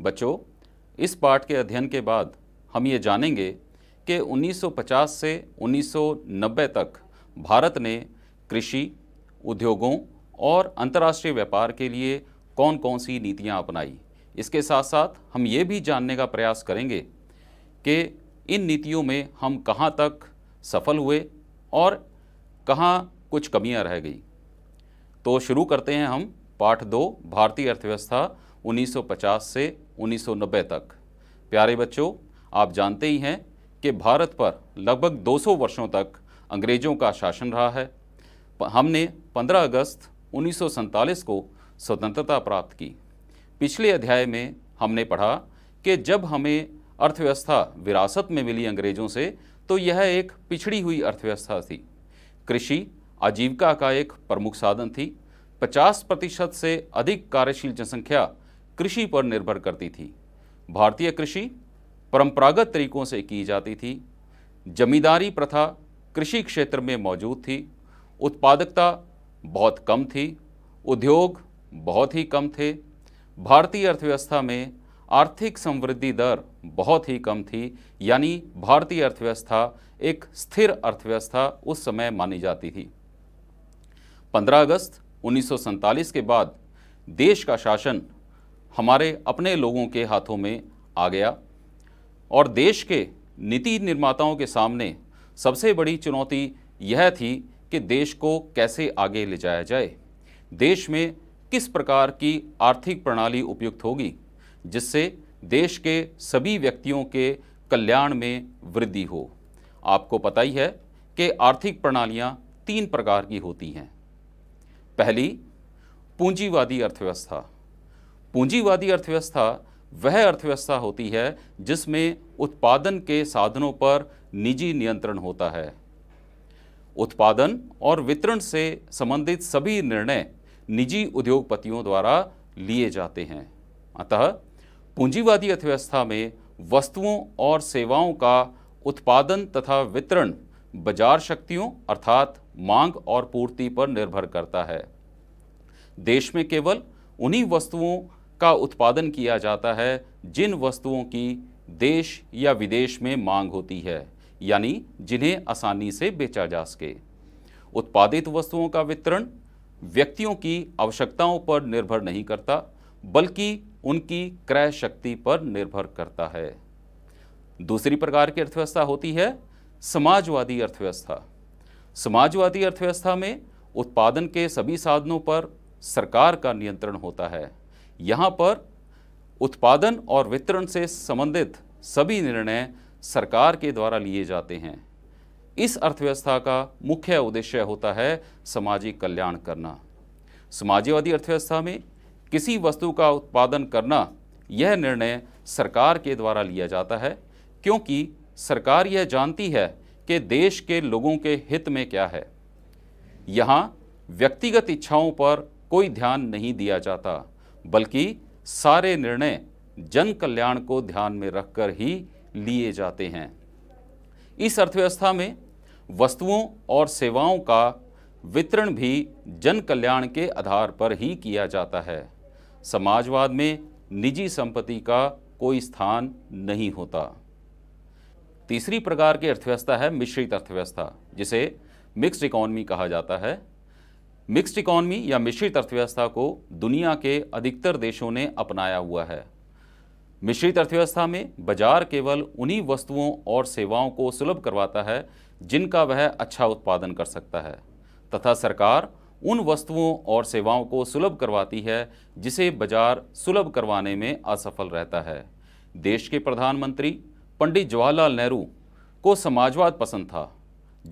बच्चों इस पाठ के अध्ययन के बाद हम ये जानेंगे कि 1950 से 1990 तक भारत ने कृषि उद्योगों और अंतर्राष्ट्रीय व्यापार के लिए कौन कौन सी नीतियाँ अपनाई इसके साथ साथ हम ये भी जानने का प्रयास करेंगे कि इन नीतियों में हम कहाँ तक सफल हुए और कहाँ कुछ कमियाँ रह गई तो शुरू करते हैं हम पाठ दो भारतीय अर्थव्यवस्था 1950 से 1990 तक प्यारे बच्चों आप जानते ही हैं कि भारत पर लगभग 200 वर्षों तक अंग्रेज़ों का शासन रहा है हमने 15 अगस्त उन्नीस को स्वतंत्रता प्राप्त की पिछले अध्याय में हमने पढ़ा कि जब हमें अर्थव्यवस्था विरासत में मिली अंग्रेज़ों से तो यह एक पिछड़ी हुई अर्थव्यवस्था थी कृषि आजीविका का एक प्रमुख साधन थी 50 प्रतिशत से अधिक कार्यशील जनसंख्या कृषि पर निर्भर करती थी भारतीय कृषि परंपरागत तरीकों से की जाती थी जमींदारी प्रथा कृषि क्षेत्र में मौजूद थी उत्पादकता बहुत कम थी उद्योग बहुत ही कम थे भारतीय अर्थव्यवस्था में आर्थिक समृद्धि दर बहुत ही कम थी यानी भारतीय अर्थव्यवस्था एक स्थिर अर्थव्यवस्था उस समय मानी जाती थी 15 अगस्त उन्नीस के बाद देश का शासन हमारे अपने लोगों के हाथों में आ गया और देश के नीति निर्माताओं के सामने सबसे बड़ी चुनौती यह थी कि देश को कैसे आगे ले जाया जाए देश में किस प्रकार की आर्थिक प्रणाली उपयुक्त होगी जिससे देश के सभी व्यक्तियों के कल्याण में वृद्धि हो आपको पता ही है कि आर्थिक प्रणालियाँ तीन प्रकार की होती हैं पहली पूंजीवादी अर्थव्यवस्था पूंजीवादी अर्थव्यवस्था वह अर्थव्यवस्था होती है जिसमें उत्पादन के साधनों पर निजी नियंत्रण होता है उत्पादन और वितरण से संबंधित सभी निर्णय निजी उद्योगपतियों द्वारा लिए जाते हैं अतः पूंजीवादी अर्थव्यवस्था में वस्तुओं और सेवाओं का उत्पादन तथा वितरण बाजार शक्तियों अर्थात मांग और पूर्ति पर निर्भर करता है देश में केवल उन्हीं वस्तुओं का उत्पादन किया जाता है जिन वस्तुओं की देश या विदेश में मांग होती है यानी जिन्हें आसानी से बेचा जा सके उत्पादित वस्तुओं का वितरण व्यक्तियों की आवश्यकताओं पर निर्भर नहीं करता बल्कि उनकी क्रय शक्ति पर निर्भर करता है दूसरी प्रकार की अर्थव्यवस्था होती है समाजवादी अर्थव्यवस्था समाजवादी अर्थव्यवस्था में उत्पादन के सभी साधनों पर सरकार का नियंत्रण होता है यहाँ पर उत्पादन और वितरण से संबंधित सभी निर्णय सरकार के द्वारा लिए जाते हैं इस अर्थव्यवस्था का मुख्य उद्देश्य होता है सामाजिक कल्याण करना समाजवादी अर्थव्यवस्था में किसी वस्तु का उत्पादन करना यह निर्णय सरकार के द्वारा लिया जाता है क्योंकि सरकार यह जानती है कि देश के लोगों के हित में क्या है यहाँ व्यक्तिगत इच्छाओं पर कोई ध्यान नहीं दिया जाता बल्कि सारे निर्णय जन कल्याण को ध्यान में रखकर ही लिए जाते हैं इस अर्थव्यवस्था में वस्तुओं और सेवाओं का वितरण भी जन कल्याण के आधार पर ही किया जाता है समाजवाद में निजी संपत्ति का कोई स्थान नहीं होता तीसरी प्रकार की अर्थव्यवस्था है मिश्रित अर्थव्यवस्था जिसे मिक्स्ड इकोनॉमी कहा जाता है मिक्स्ड इकॉनमी या मिश्रित अर्थव्यवस्था को दुनिया के अधिकतर देशों ने अपनाया हुआ है मिश्रित अर्थव्यवस्था में बाजार केवल उन्हीं वस्तुओं और सेवाओं को सुलभ करवाता है जिनका वह अच्छा उत्पादन कर सकता है तथा सरकार उन वस्तुओं और सेवाओं को सुलभ करवाती है जिसे बाजार सुलभ करवाने में असफल रहता है देश के प्रधानमंत्री पंडित जवाहरलाल नेहरू को समाजवाद पसंद था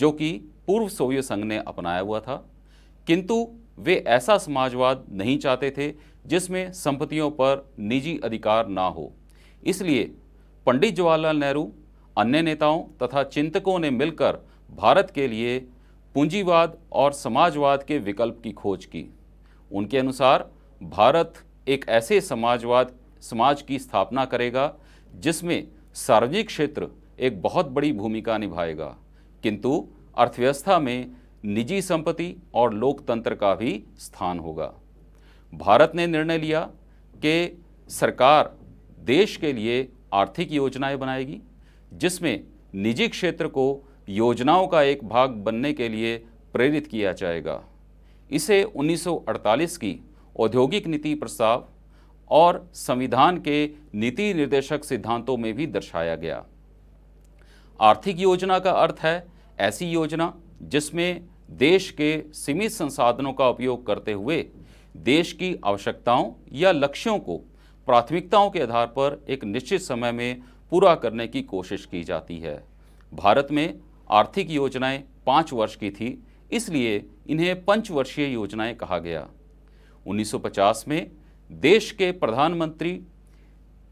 जो कि पूर्व सोवियत संघ ने अपनाया हुआ था किंतु वे ऐसा समाजवाद नहीं चाहते थे जिसमें संपत्तियों पर निजी अधिकार ना हो इसलिए पंडित जवाहरलाल नेहरू अन्य नेताओं तथा चिंतकों ने मिलकर भारत के लिए पूंजीवाद और समाजवाद के विकल्प की खोज की उनके अनुसार भारत एक ऐसे समाजवाद समाज की स्थापना करेगा जिसमें सार्वजनिक क्षेत्र एक बहुत बड़ी भूमिका निभाएगा किंतु अर्थव्यवस्था में निजी संपत्ति और लोकतंत्र का भी स्थान होगा भारत ने निर्णय लिया कि सरकार देश के लिए आर्थिक योजनाएं बनाएगी जिसमें निजी क्षेत्र को योजनाओं का एक भाग बनने के लिए प्रेरित किया जाएगा इसे 1948 की औद्योगिक नीति प्रस्ताव और संविधान के नीति निर्देशक सिद्धांतों में भी दर्शाया गया आर्थिक योजना का अर्थ है ऐसी योजना जिसमें देश के सीमित संसाधनों का उपयोग करते हुए देश की आवश्यकताओं या लक्ष्यों को प्राथमिकताओं के आधार पर एक निश्चित समय में पूरा करने की कोशिश की जाती है भारत में आर्थिक योजनाएं पाँच वर्ष की थी इसलिए इन्हें पंचवर्षीय योजनाएं कहा गया 1950 में देश के प्रधानमंत्री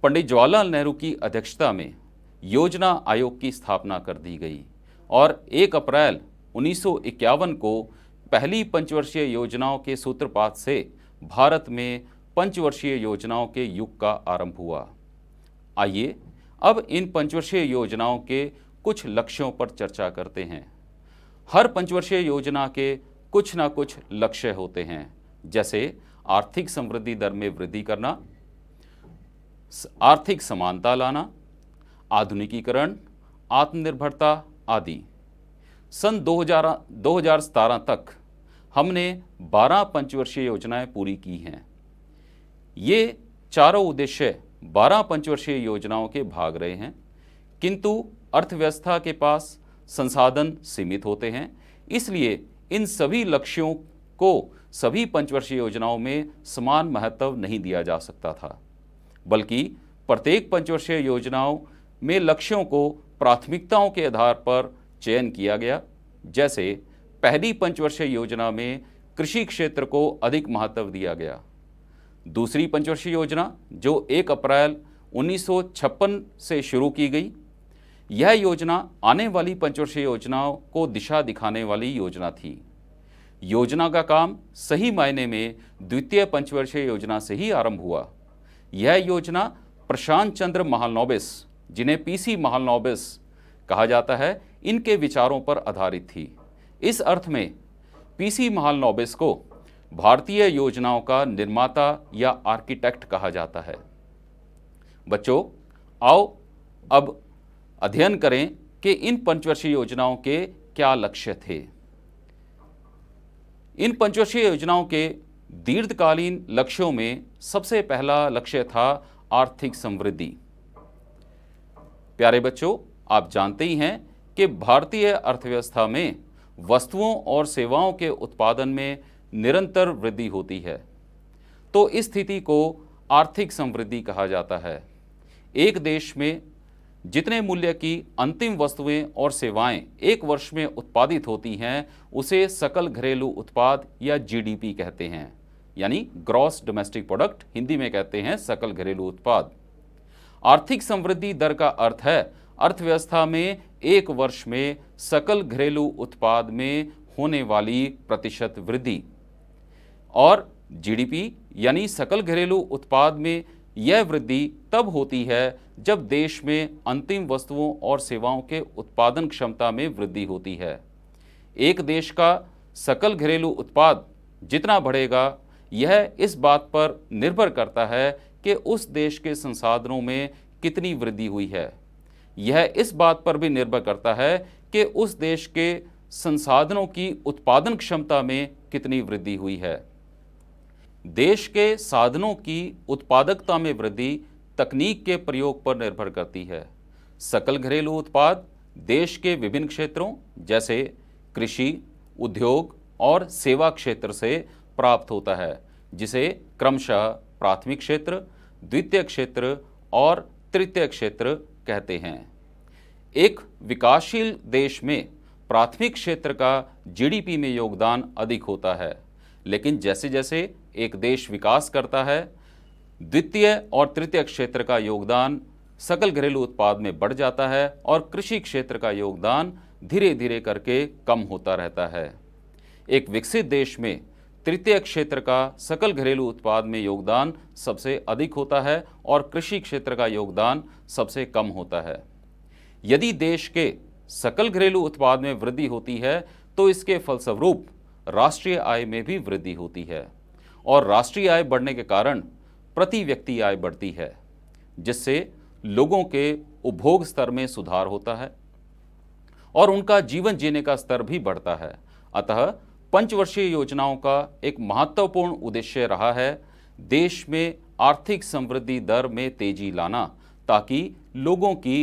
पंडित जवाहरलाल नेहरू की अध्यक्षता में योजना आयोग की स्थापना कर दी गई और 1 अप्रैल उन्नीस को पहली पंचवर्षीय योजनाओं के सूत्रपात से भारत में पंचवर्षीय योजनाओं के युग का आरंभ हुआ आइए अब इन पंचवर्षीय योजनाओं के कुछ लक्ष्यों पर चर्चा करते हैं हर पंचवर्षीय योजना के कुछ ना कुछ लक्ष्य होते हैं जैसे आर्थिक समृद्धि दर में वृद्धि करना आर्थिक समानता लाना आधुनिकीकरण आत्मनिर्भरता आदि सन 2000 2017 तक हमने 12 पंचवर्षीय योजनाएं पूरी की हैं ये चारों उद्देश्य 12 पंचवर्षीय योजनाओं के भाग रहे हैं किंतु अर्थव्यवस्था के पास संसाधन सीमित होते हैं इसलिए इन सभी लक्ष्यों को सभी पंचवर्षीय योजनाओं में समान महत्व नहीं दिया जा सकता था बल्कि प्रत्येक पंचवर्षीय योजनाओं में लक्ष्यों को प्राथमिकताओं के आधार पर चयन किया गया जैसे पहली पंचवर्षीय योजना में कृषि क्षेत्र को अधिक महत्व दिया गया दूसरी पंचवर्षीय योजना जो 1 अप्रैल 1956 से शुरू की गई यह योजना आने वाली पंचवर्षीय योजनाओं को दिशा दिखाने वाली योजना थी योजना का काम सही मायने में द्वितीय पंचवर्षीय योजना से ही आरंभ हुआ यह योजना प्रशांत चंद्र महालनोबिस जिन्हें पीसी महालनोबिस कहा जाता है इनके विचारों पर आधारित थी इस अर्थ में पीसी सी नोबिस को भारतीय योजनाओं का निर्माता या आर्किटेक्ट कहा जाता है बच्चों आओ अब अध्ययन करें कि इन पंचवर्षीय योजनाओं के क्या लक्ष्य थे इन पंचवर्षीय योजनाओं के दीर्घकालीन लक्ष्यों में सबसे पहला लक्ष्य था आर्थिक समृद्धि प्यारे बच्चों आप जानते ही हैं कि भारतीय अर्थव्यवस्था में वस्तुओं और सेवाओं के उत्पादन में निरंतर वृद्धि होती है तो इस स्थिति को आर्थिक समृद्धि कहा जाता है एक देश में जितने मूल्य की अंतिम वस्तुएं और सेवाएं एक वर्ष में उत्पादित होती हैं उसे सकल घरेलू उत्पाद या जीडीपी कहते हैं यानी ग्रॉस डोमेस्टिक प्रोडक्ट हिंदी में कहते हैं सकल घरेलू उत्पाद आर्थिक समृद्धि दर का अर्थ है अर्थव्यवस्था में एक वर्ष में सकल घरेलू उत्पाद में होने वाली प्रतिशत वृद्धि और जीडीपी यानी सकल घरेलू उत्पाद में यह वृद्धि तब होती है जब देश में अंतिम वस्तुओं और सेवाओं के उत्पादन क्षमता में वृद्धि होती है एक देश का सकल घरेलू उत्पाद जितना बढ़ेगा यह इस बात पर निर्भर करता है कि उस देश के संसाधनों में कितनी वृद्धि हुई है यह इस बात पर भी निर्भर करता है कि उस देश के संसाधनों की उत्पादन क्षमता में कितनी वृद्धि हुई है देश के साधनों की उत्पादकता में वृद्धि तकनीक के प्रयोग पर निर्भर करती है सकल घरेलू उत्पाद देश के विभिन्न क्षेत्रों जैसे कृषि उद्योग और सेवा क्षेत्र से प्राप्त होता है जिसे क्रमशः प्राथमिक क्षेत्र द्वितीय क्षेत्र और तृतीय क्षेत्र कहते हैं एक विकासशील देश में प्राथमिक क्षेत्र का जीडीपी में योगदान अधिक होता है लेकिन जैसे जैसे एक देश विकास करता है द्वितीय और तृतीय क्षेत्र का योगदान सकल घरेलू उत्पाद में बढ़ जाता है और कृषि क्षेत्र का योगदान धीरे धीरे करके कम होता रहता है एक विकसित देश में तृतीय क्षेत्र का सकल घरेलू उत्पाद में योगदान सबसे अधिक होता है और कृषि क्षेत्र का योगदान सबसे कम होता है यदि देश के सकल घरेलू उत्पाद में वृद्धि होती है तो इसके फलस्वरूप राष्ट्रीय आय में भी वृद्धि होती है और राष्ट्रीय आय बढ़ने के कारण प्रति व्यक्ति आय बढ़ती है जिससे लोगों के उपभोग स्तर में सुधार होता है और उनका जीवन जीने का स्तर भी बढ़ता है अतः पंचवर्षीय योजनाओं का एक महत्वपूर्ण उद्देश्य रहा है देश में आर्थिक समृद्धि दर में तेजी लाना ताकि लोगों की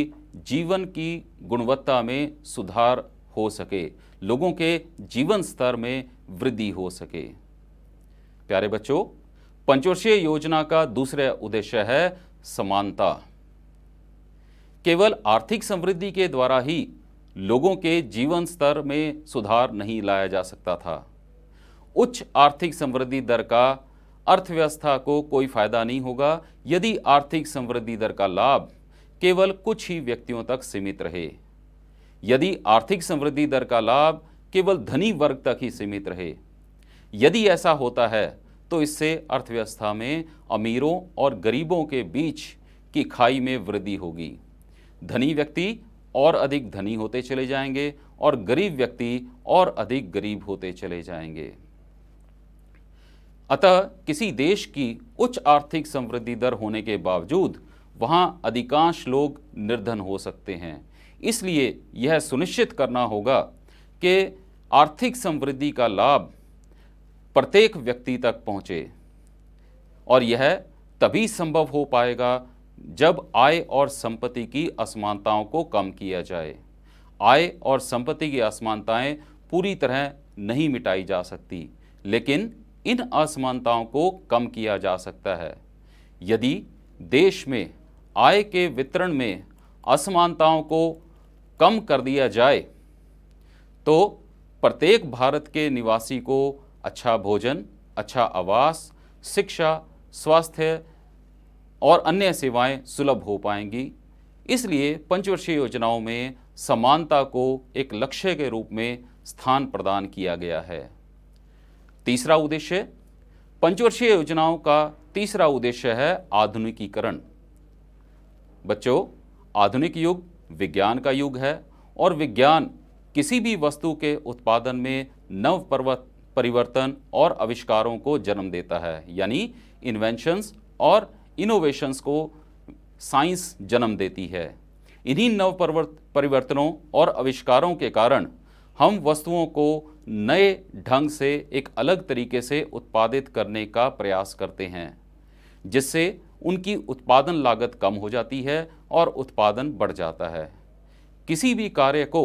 जीवन की गुणवत्ता में सुधार हो सके लोगों के जीवन स्तर में वृद्धि हो सके प्यारे बच्चों पंचवर्षीय योजना का दूसरा उद्देश्य है समानता केवल आर्थिक समृद्धि के द्वारा ही लोगों के जीवन स्तर में सुधार नहीं लाया जा सकता था उच्च आर्थिक समृद्धि दर का अर्थव्यवस्था को कोई फायदा नहीं होगा यदि आर्थिक समृद्धि दर का लाभ केवल कुछ ही व्यक्तियों तक सीमित रहे यदि आर्थिक समृद्धि दर का लाभ केवल धनी वर्ग तक ही सीमित रहे यदि ऐसा होता है तो इससे अर्थव्यवस्था में अमीरों और गरीबों के बीच की खाई में वृद्धि होगी धनी व्यक्ति और अधिक धनी होते चले जाएंगे और गरीब व्यक्ति और अधिक गरीब होते चले जाएंगे अतः किसी देश की उच्च आर्थिक समृद्धि दर होने के बावजूद वहां अधिकांश लोग निर्धन हो सकते हैं इसलिए यह सुनिश्चित करना होगा कि आर्थिक समृद्धि का लाभ प्रत्येक व्यक्ति तक पहुंचे और यह तभी संभव हो पाएगा जब आय और संपत्ति की असमानताओं को कम किया जाए आय और संपत्ति की असमानताएं पूरी तरह नहीं मिटाई जा सकती लेकिन इन असमानताओं को कम किया जा सकता है यदि देश में आय के वितरण में असमानताओं को कम कर दिया जाए तो प्रत्येक भारत के निवासी को अच्छा भोजन अच्छा आवास शिक्षा स्वास्थ्य और अन्य सेवाएं सुलभ हो पाएंगी इसलिए पंचवर्षीय योजनाओं में समानता को एक लक्ष्य के रूप में स्थान प्रदान किया गया है तीसरा उद्देश्य पंचवर्षीय योजनाओं का तीसरा उद्देश्य है आधुनिकीकरण बच्चों आधुनिक युग विज्ञान का युग है और विज्ञान किसी भी वस्तु के उत्पादन में नव परिवर्तन और आविष्कारों को जन्म देता है यानी इन्वेंशंस और इनोवेशंस को साइंस जन्म देती है इन्हीं नव परिवर्तनों और आविष्कारों के कारण हम वस्तुओं को नए ढंग से एक अलग तरीके से उत्पादित करने का प्रयास करते हैं जिससे उनकी उत्पादन लागत कम हो जाती है और उत्पादन बढ़ जाता है किसी भी कार्य को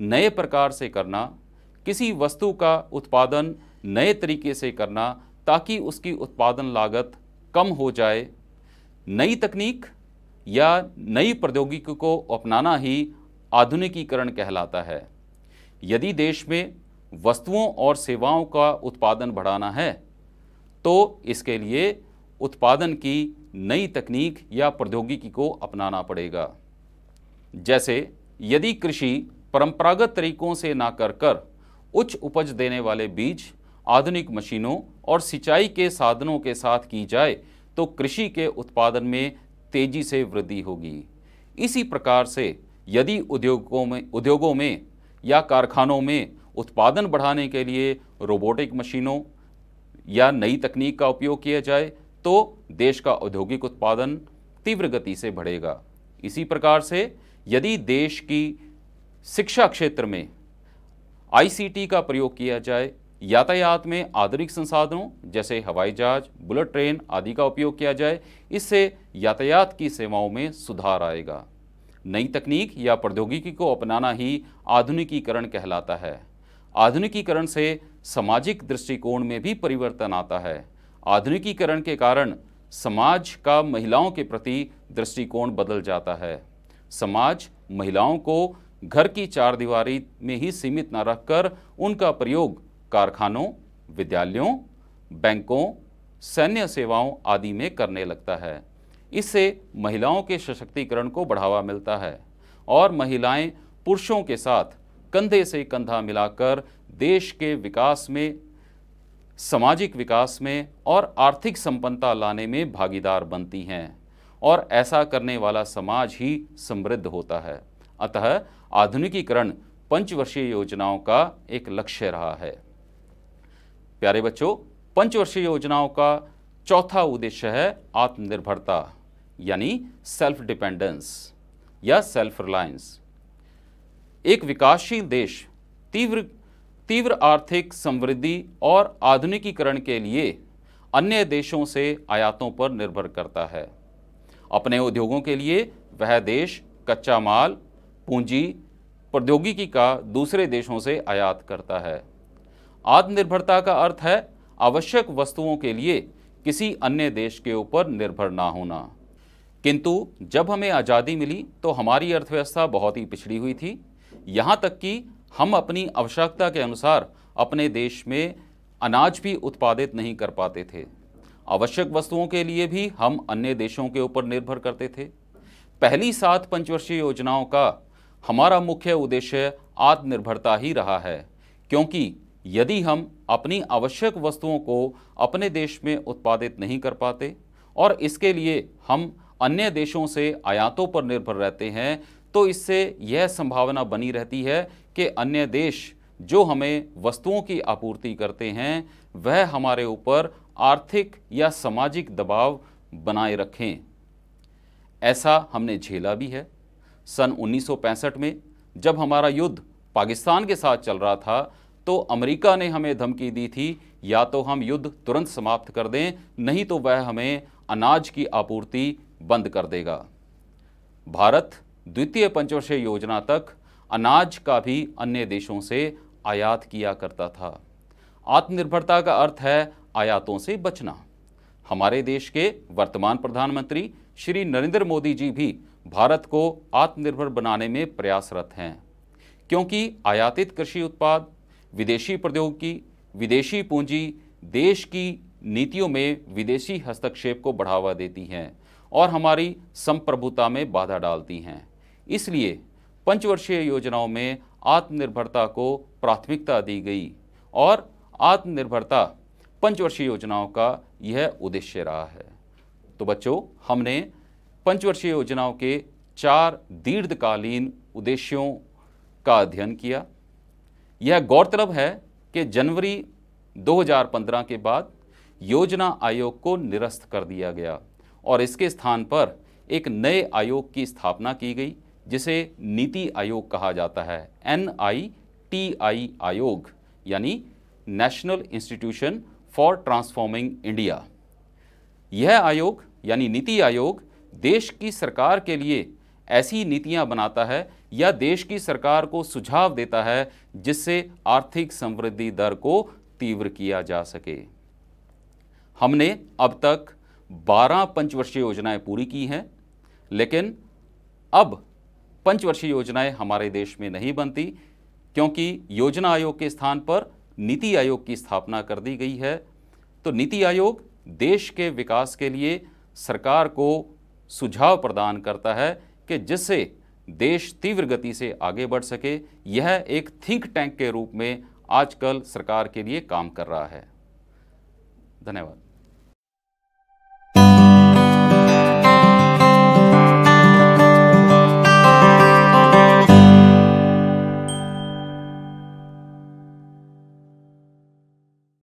नए प्रकार से करना किसी वस्तु का उत्पादन नए तरीके से करना ताकि उसकी उत्पादन लागत कम हो जाए नई तकनीक या नई प्रौद्योगिकी को अपनाना ही आधुनिकीकरण कहलाता है यदि देश में वस्तुओं और सेवाओं का उत्पादन बढ़ाना है तो इसके लिए उत्पादन की नई तकनीक या प्रौद्योगिकी को अपनाना पड़ेगा जैसे यदि कृषि परंपरागत तरीकों से ना कर कर उच्च उपज देने वाले बीज आधुनिक मशीनों और सिंचाई के साधनों के साथ की जाए तो कृषि के उत्पादन में तेजी से वृद्धि होगी इसी प्रकार से यदि उद्योगों में उद्योगों में या कारखानों में उत्पादन बढ़ाने के लिए रोबोटिक मशीनों या नई तकनीक का उपयोग किया जाए तो देश का औद्योगिक उत्पादन तीव्र गति से बढ़ेगा इसी प्रकार से यदि देश की शिक्षा क्षेत्र में आईसीटी का प्रयोग किया जाए यातायात में आधुनिक संसाधनों जैसे हवाई जहाज बुलेट ट्रेन आदि का उपयोग किया जाए इससे यातायात की सेवाओं में सुधार आएगा नई तकनीक या प्रौद्योगिकी को अपनाना ही आधुनिकीकरण कहलाता है आधुनिकीकरण से सामाजिक दृष्टिकोण में भी परिवर्तन आता है आधुनिकीकरण के कारण समाज का महिलाओं के प्रति दृष्टिकोण बदल जाता है समाज महिलाओं को घर की चार दीवारी में ही सीमित न रखकर उनका प्रयोग कारखानों विद्यालयों बैंकों सैन्य सेवाओं आदि में करने लगता है इससे महिलाओं के सशक्तिकरण को बढ़ावा मिलता है और महिलाएं पुरुषों के साथ कंधे से कंधा मिलाकर देश के विकास में सामाजिक विकास में और आर्थिक संपन्नता लाने में भागीदार बनती हैं और ऐसा करने वाला समाज ही समृद्ध होता है अतः आधुनिकीकरण पंचवर्षीय योजनाओं का एक लक्ष्य रहा है प्यारे बच्चों पंचवर्षीय योजनाओं का चौथा उद्देश्य है आत्मनिर्भरता यानी सेल्फ डिपेंडेंस या सेल्फ रिलायंस एक विकासशील देश तीव्र तीव्र आर्थिक समृद्धि और आधुनिकीकरण के लिए अन्य देशों से आयातों पर निर्भर करता है अपने उद्योगों के लिए वह देश कच्चा माल पूंजी प्रौद्योगिकी का दूसरे देशों से आयात करता है आत्मनिर्भरता का अर्थ है आवश्यक वस्तुओं के लिए किसी अन्य देश के ऊपर निर्भर ना होना किंतु जब हमें आज़ादी मिली तो हमारी अर्थव्यवस्था बहुत ही पिछड़ी हुई थी यहाँ तक कि हम अपनी आवश्यकता के अनुसार अपने देश में अनाज भी उत्पादित नहीं कर पाते थे आवश्यक वस्तुओं के लिए भी हम अन्य देशों के ऊपर निर्भर करते थे पहली सात पंचवर्षीय योजनाओं का हमारा मुख्य उद्देश्य आत्मनिर्भरता ही रहा है क्योंकि यदि हम अपनी आवश्यक वस्तुओं को अपने देश में उत्पादित नहीं कर पाते और इसके लिए हम अन्य देशों से आयातों पर निर्भर रहते हैं तो इससे यह संभावना बनी रहती है कि अन्य देश जो हमें वस्तुओं की आपूर्ति करते हैं वह हमारे ऊपर आर्थिक या सामाजिक दबाव बनाए रखें ऐसा हमने झेला भी है सन 1965 में जब हमारा युद्ध पाकिस्तान के साथ चल रहा था तो अमेरिका ने हमें धमकी दी थी या तो हम युद्ध तुरंत समाप्त कर दें नहीं तो वह हमें अनाज की आपूर्ति बंद कर देगा भारत द्वितीय पंचवर्षीय योजना तक अनाज का भी अन्य देशों से आयात किया करता था आत्मनिर्भरता का अर्थ है आयातों से बचना हमारे देश के वर्तमान प्रधानमंत्री श्री नरेंद्र मोदी जी भी भारत को आत्मनिर्भर बनाने में प्रयासरत हैं क्योंकि आयातित कृषि उत्पाद विदेशी प्रौद्योगिकी विदेशी पूंजी देश की नीतियों में विदेशी हस्तक्षेप को बढ़ावा देती हैं और हमारी संप्रभुता में बाधा डालती हैं इसलिए पंचवर्षीय योजनाओं में आत्मनिर्भरता को प्राथमिकता दी गई और आत्मनिर्भरता पंचवर्षीय योजनाओं का यह उद्देश्य रहा है तो बच्चों हमने पंचवर्षीय योजनाओं के चार दीर्घकालीन उद्देश्यों का अध्ययन किया यह गौरतलब है कि जनवरी 2015 के बाद योजना आयोग को निरस्त कर दिया गया और इसके स्थान पर एक नए आयोग की स्थापना की गई जिसे नीति आयोग कहा जाता है एन आई टी आई आयोग यानी national institution for transforming India यह आयोग यानी नीति आयोग देश की सरकार के लिए ऐसी नीतियां बनाता है या देश की सरकार को सुझाव देता है जिससे आर्थिक समृद्धि दर को तीव्र किया जा सके हमने अब तक 12 पंचवर्षीय योजनाएं पूरी की हैं लेकिन अब पंचवर्षीय योजनाएं हमारे देश में नहीं बनती क्योंकि योजना आयोग के स्थान पर नीति आयोग की स्थापना कर दी गई है तो नीति आयोग देश के विकास के लिए सरकार को सुझाव प्रदान करता है कि जिससे देश तीव्र गति से आगे बढ़ सके यह एक थिंक टैंक के रूप में आजकल सरकार के लिए काम कर रहा है धन्यवाद